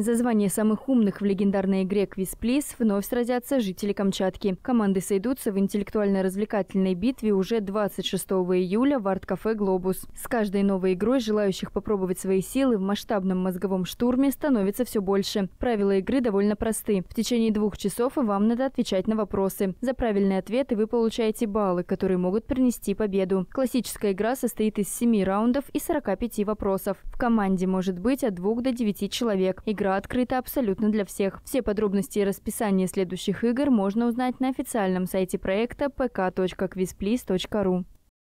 За звание самых умных в легендарной игре «Квиз Плиз» вновь сразятся жители Камчатки. Команды сойдутся в интеллектуально-развлекательной битве уже 26 июля в арт-кафе «Глобус». С каждой новой игрой желающих попробовать свои силы в масштабном мозговом штурме становится все больше. Правила игры довольно просты. В течение двух часов вам надо отвечать на вопросы. За правильные ответы вы получаете баллы, которые могут принести победу. Классическая игра состоит из 7 раундов и 45 вопросов. В команде может быть от 2 до 9 человек. Игра игра открыта абсолютно для всех. Все подробности и расписание следующих игр можно узнать на официальном сайте проекта pk.quizplease.ru.